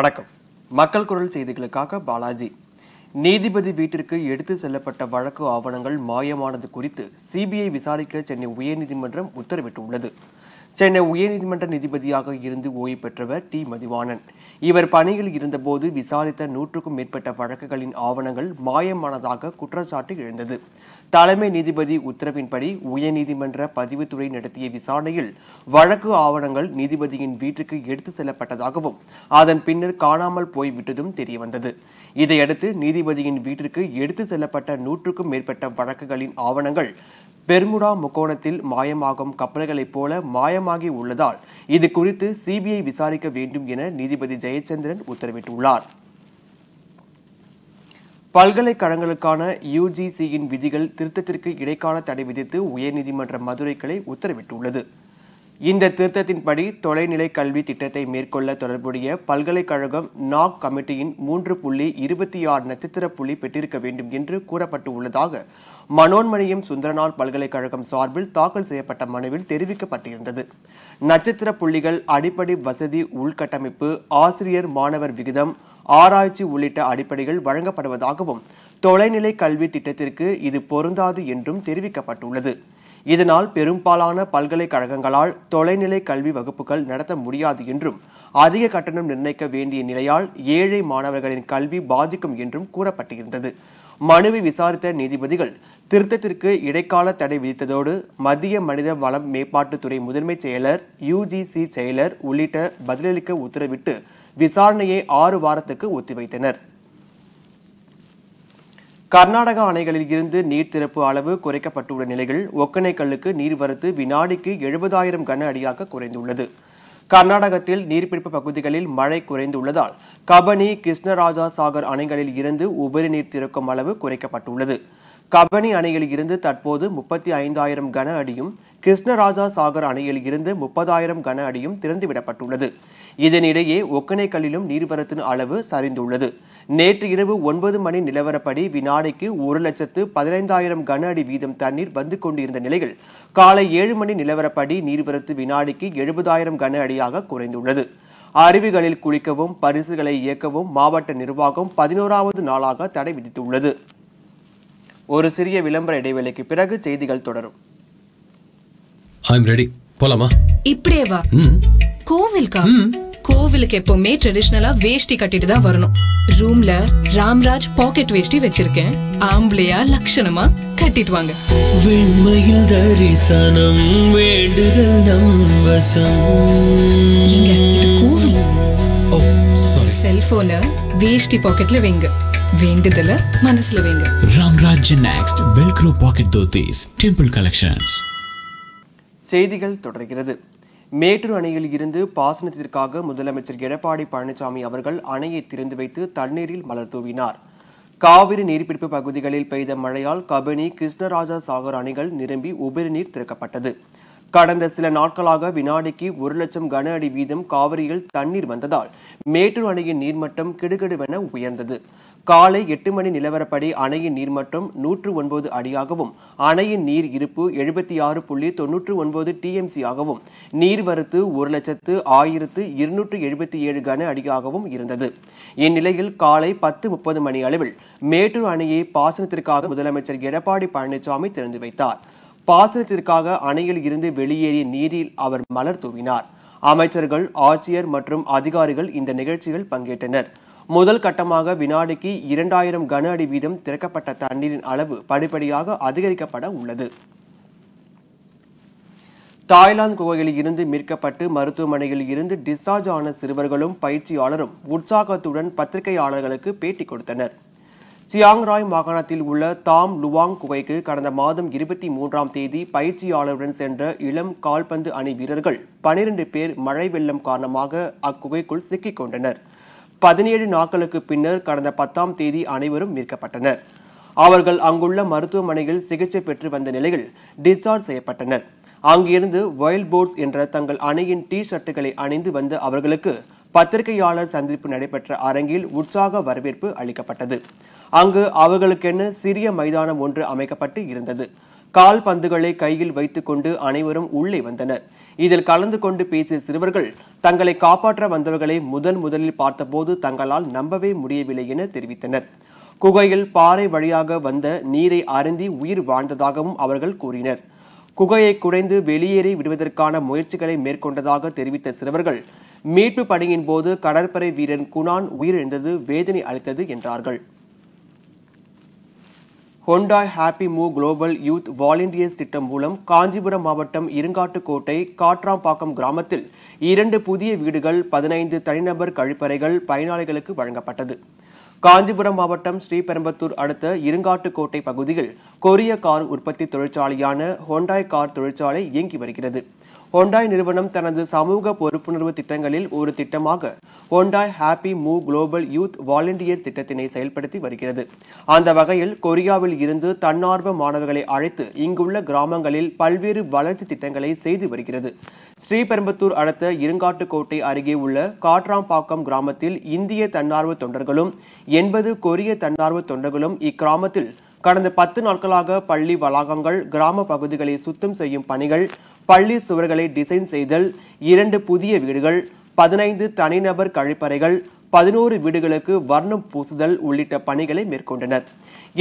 வணக்கம் மக்கள் குரல் செய்திகளுக்காக பாலாஜி நீதிபதி வீட்டிற்கு எடுத்து செல்லப்பட்ட வழக்கு ஆவணங்கள் மாயமானது குறித்து சிபிஐ விசாரிக்க சென்னை உயர்நீதிமன்றம் உத்தரவிட்டுள்ளது சென்னை உயர்நீதிமன்ற நீதிபதியாக இருந்து ஓய்வு பெற்றவர் டி மதிவாணன் இவர் பணியில் இருந்தபோது விசாரித்த நூற்றுக்கும் மேற்பட்ட வழக்குகளின் ஆவணங்கள் மாயமானதாக குற்றச்சாட்டு எழுந்தது தலைமை நீதிபதி உத்தரவின்படி உயர்நீதிமன்ற பதிவுத்துறை நடத்திய விசாரணையில் வழக்கு ஆவணங்கள் நீதிபதியின் வீட்டுக்கு எடுத்து செல்லப்பட்டதாகவும் அதன் பின்னர் காணாமல் போய்விட்டதும் தெரியவந்தது இதையடுத்து நீதிபதியின் வீட்டிற்கு எடுத்து செல்லப்பட்ட நூற்றுக்கும் மேற்பட்ட வழக்குகளின் ஆவணங்கள் பெர்முடா முக்கோணத்தில் மாயமாகும் கப்பல்களைப் போல மாயமாகி உள்ளதால் இது குறித்து சிபிஐ விசாரிக்க வேண்டும் என நீதிபதி ஜெயச்சந்திரன் உத்தரவிட்டுள்ளார் பல்கலைக்கழகங்களுக்கான யுஜிசியின் விதிகள் திருத்தத்திற்கு இடைக்கால தடை விதித்து உயர்நீதிமன்ற மதுரை கிளை உத்தரவிட்டுள்ளது இந்த திருத்தத்தின்படி தொலைநிலை கல்வி திட்டத்தை மேற்கொள்ள தொடர்புடைய பல்கலைக்கழகம் நாக் கமிட்டியின் மூன்று புள்ளி இருபத்தி ஆறு நட்சத்திர புள்ளி பெற்றிருக்க வேண்டும் என்று கூறப்பட்டு உள்ளதாக மனோன்மணியம் சுந்தரநாள் பல்கலைக்கழகம் சார்பில் தாக்கல் செய்யப்பட்ட மனுவில் தெரிவிக்கப்பட்டிருந்தது நட்சத்திர புள்ளிகள் அடிப்படை வசதி உள்கட்டமைப்பு ஆசிரியர் மாணவர் விகிதம் ஆராய்ச்சி உள்ளிட்ட அடிப்படைகள் வழங்கப்படுவதாகவும் தொலைநிலை கல்வி திட்டத்திற்கு இது பொருந்தாது என்றும் தெரிவிக்கப்பட்டுள்ளது இதனால் பெரும்பாலான பல்கலைக்கழகங்களால் தொலைநிலை கல்வி வகுப்புகள் நடத்த முடியாது என்றும் அதிக கட்டணம் நிர்ணயிக்க வேண்டிய நிலையால் ஏழை மாணவர்களின் கல்வி பாதிக்கும் என்றும் கூறப்பட்டிருந்தது மனுவை விசாரித்த நீதிபதிகள் திருத்தத்திற்கு இடைக்கால தடை விதித்ததோடு மத்திய மனித வளம் மேம்பாட்டுத்துறை முதன்மை செயலர் யுஜிசி செயலர் உள்ளிட்ட பதிலளிக்க உத்தரவிட்டு விசாரணையை ஆறு வாரத்துக்கு ஒத்திவைத்தனர் கர்நாடக அணைகளில் இருந்து நீர் திறப்பு அளவு குறைக்கப்பட்டுள்ள நிலையில் ஒக்கனைக்கல்லுக்கு நீர்வரத்து வினாடிக்கு எழுபதாயிரம் கன அடியாக குறைந்துள்ளது கர்நாடகத்தில் நீர்பிடிப்பு பகுதிகளில் மழை குறைந்துள்ளதால் கபனி கிருஷ்ணராஜா சாகர் அணைகளில் இருந்து உபரி நீர் திறக்கும் அளவு குறைக்கப்பட்டுள்ளது கபனி அணையில் இருந்து தற்போது முப்பத்தி ஐந்தாயிரம் கன அடியும் கிருஷ்ணராஜா சாகர் அணையில் இருந்து முப்பதாயிரம் கன அடியும் திறந்துவிடப்பட்டுள்ளது இதனிடையே ஒக்கனைக்கல்லிலும் நீர்வரத்தின் அளவு சரிந்துள்ளது நேற்று இரவு ஒன்பது மணி நிலவரப்படி வினாடிக்கு ஒரு லட்சத்து பதினைந்தாயிரம் கன அடி வீதம் தண்ணீர் வந்து கொண்டிருந்த நிலையில் காலை ஏழு மணி நிலவரப்படி நீர்வரத்து வினாடிக்கு எழுபதாயிரம் கன அடியாக குறைந்துள்ளது அருவிகளில் குளிக்கவும் பரிசுகளை இயக்கவும் மாவட்ட நிர்வாகம் பதினோராவது நாளாக தடை விதித்துள்ளது ஒரு சிறிய விளம்பர இடைவெளிக்கு பிறகு செய்திகள் தொடரும் இப்படியே வா கோவில்கா கோவிலுக்கு எப்பவுமே ட்ரெடிஷ்னலா வேஷ்டி கட்டிட்டு தான் வரணும் ரூம்ல ராம்ராஜ் பாக்கெட் வேஷ்டி வச்சிருக்கேன் ஆம்பளையா லட்சணமா கட்டிட்டு வாங்க வெண்மையில் தரிசனம் வேண்டுதல் நம் வசம் கோவில் ஓ வேஷ்டி பாக்கெட்ல வைங்க வேண்டுதல மனசுல வைங்க Ramraj next velcro pocket dhotis temple collections செய்திகள் தொடர்கிறது மேட்டூர் அணையில் இருந்து பாசனத்திற்காக முதலமைச்சர் எடப்பாடி பழனிசாமி அவர்கள் அணையை திறந்து வைத்து தண்ணீரில் மலர் தூவினார் காவிரி நீர்பிடிப்பு பகுதிகளில் பெய்த மழையால் கபினி கிருஷ்ணராஜா சாகர் அணைகள் நிரம்பி உபரி நீர் திறக்கப்பட்டது கடந்த சில நாட்களாக வினாடிக்கு ஒரு லட்சம் கன அடி வீதம் காவிரியில் தண்ணீர் வந்ததால் மேட்டூர் அணையின் நீர்மட்டம் கிடுகிடுவென உயர்ந்தது காலை எட்டு மணி நிலவரப்படி அணையின் நீர்மட்டம் நூற்று ஒன்பது அடியாகவும் அணையின் நீர் இருப்பு எழுபத்தி ஆறு புள்ளி தொன்னூற்று ஒன்பது டிஎம்சி ஆகவும் நீர்வரத்து ஒரு லட்சத்து ஆயிரத்து இருநூற்று எழுபத்தி ஏழு கன அடியாகவும் இருந்தது இந்நிலையில் காலை பத்து முப்பது மணி அளவில் மேட்டூர் அணையை பாசனத்திற்காக முதலமைச்சர் எடப்பாடி பழனிசாமி திறந்து வைத்தார் பாசனத்திற்காக அணையில் இருந்து வெளியேறிய நீரில் அவர் மலர் தூவினார் அமைச்சர்கள் ஆட்சியர் மற்றும் அதிகாரிகள் இந்த நிகழ்ச்சியில் பங்கேற்றனர் முதல் கட்டமாக வினாடிக்கு இரண்டாயிரம் கன அடி வீதம் திறக்கப்பட்ட தண்ணீரின் அளவு படிப்படியாக அதிகரிக்கப்பட உள்ளது தாய்லாந்து குகையில் இருந்து மீட்கப்பட்டு மருத்துவமனையில் இருந்து டிஸ்சார்ஜ் ஆன சிறுவர்களும் பயிற்சியாளரும் உற்சாகத்துடன் பத்திரிகையாளர்களுக்கு பேட்டி கொடுத்தனர் சியாங் ராய் மாகாணத்தில் உள்ள தாம் லுவாங் குகைக்கு கடந்த மாதம் இருபத்தி மூன்றாம் தேதி பயிற்சியாளருடன் சென்ற இளம் கால்பந்து அணி வீரர்கள் பனிரெண்டு பேர் மழை வெள்ளம் காரணமாக அக்குகைக்குள் சிக்கிக் கொண்டனர் பதினேழு நாட்களுக்கு பின்னர் கடந்த பத்தாம் தேதி அனைவரும் மீட்கப்பட்டனர் அவர்கள் அங்குள்ள மருத்துவமனையில் சிகிச்சை பெற்று வந்த நிலையில் டிஸ்சார்ஜ் செய்யப்பட்டனர் அங்கிருந்து வைல்ட் போர்ட்ஸ் என்ற தங்கள் அணியின் டி ஷர்ட்டுகளை அணிந்து வந்த அவர்களுக்கு பத்திரிகையாளர் சந்திப்பு நடைபெற்ற அரங்கில் உற்சாக வரவேற்பு அளிக்கப்பட்டது அங்கு அவர்களுக்கென சிறிய மைதானம் ஒன்று அமைக்கப்பட்டு இருந்தது கால்பந்துகளை கையில் வைத்துக்கொண்டு அனைவரும் உள்ளே வந்தனர் இதில் கலந்து கொண்டு பேசிய சிறுவர்கள் தங்களை காப்பாற்ற வந்தவர்களை முதன் முதலில் பார்த்தபோது தங்களால் நம்பவே முடியவில்லை என தெரிவித்தனர் குகையில் பாறை வழியாக வந்த நீரை அருந்தி உயிர் வாழ்ந்ததாகவும் அவர்கள் கூறினர் குகையை குடைந்து வெளியேறி விடுவதற்கான முயற்சிகளை மேற்கொண்டதாக தெரிவித்த சிறுவர்கள் மீட்பு பணியின் போது கடற்படை வீரன் குணான் உயிரிழந்தது வேதனை அளித்தது என்றார்கள் Hyundai happy move global youth volunteers திட்டம் மூலம் காஞ்சிபுரம் மாவட்டம் இருங்காட்டுக்கோட்டை காட்ராம்பாக்கம் கிராமத்தில் இரண்டு புதிய வீடுகள் பதினைந்து தனிநபர் கழிப்பறைகள் பயனாளிகளுக்கு வழங்கப்பட்டது காஞ்சிபுரம் மாவட்டம் ஸ்ரீபெரும்பத்தூர் அடுத்த இருங்காட்டுக்கோட்டை பகுதியில் கொரிய கார் உற்பத்தி தொழிற்சாலையான ஹோண்டாய் கார் தொழிற்சாலை இயங்கி வருகிறது ஹோண்டாய் நிறுவனம் தனது சமூக பொறுப்புணர்வு திட்டங்களில் ஒரு திட்டமாக Hyundai happy move global youth volunteer திட்டத்தினை செயல்படுத்தி வருகிறது அந்த வகையில் கொரியாவில் இருந்து தன்னார்வ மாணவர்களை அழைத்து இங்குள்ள கிராமங்களில் பல்வேறு வளர்ச்சி திட்டங்களை செய்து வருகிறது ஸ்ரீபெரும்புத்தூர் அடுத்த இருங்காட்டுக்கோட்டை அருகே உள்ள காட்ராம்பாக்கம் கிராமத்தில் இந்திய தன்னார்வ தொண்டர்களும் எண்பது கொரிய தன்னார்வ தொண்டர்களும் இக்கிராமத்தில் கடந்த பத்து நாட்களாக பள்ளி வளாகங்கள் கிராம பகுதிகளை சுத்தம் செய்யும் பணிகள் பள்ளி சுவர்களை டிசைன் செய்தல் இரண்டு புதிய வீடுகள் பதினைந்து தனிநபர் கழிப்பறைகள் பதினோரு வீடுகளுக்கு வர்ணம் பூசுதல் உள்ளிட்ட பணிகளை மேற்கொண்டனர்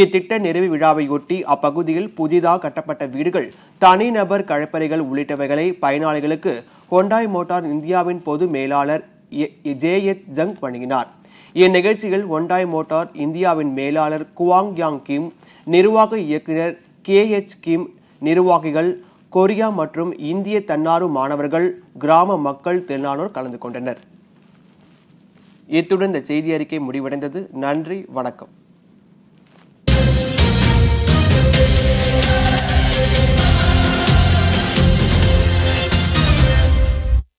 இத்திட்ட நிறைவு விழாவையொட்டி அப்பகுதியில் புதிதாக கட்டப்பட்ட வீடுகள் தனிநபர் கழிப்பறைகள் உள்ளிட்டவைகளை பயனாளிகளுக்கு ஹொண்டாய் மோட்டார் இந்தியாவின் பொது மேலாளர் ஜே எச் ஜங் வழங்கினார் இந்நிகழ்ச்சியில் ஒண்டாய் மோட்டார் இந்தியாவின் மேலாளர் குவாங் யாங் கிம் நிர்வாக இயக்குனர் கே எச் கிம் நிர்வாகிகள் கொரியா மற்றும் இந்திய தன்னார்வ மாணவர்கள் கிராம மக்கள் திறனானோர் கலந்து கொண்டனர் இத்துடன் இந்த செய்தி அறிக்கை முடிவடைந்தது நன்றி வணக்கம்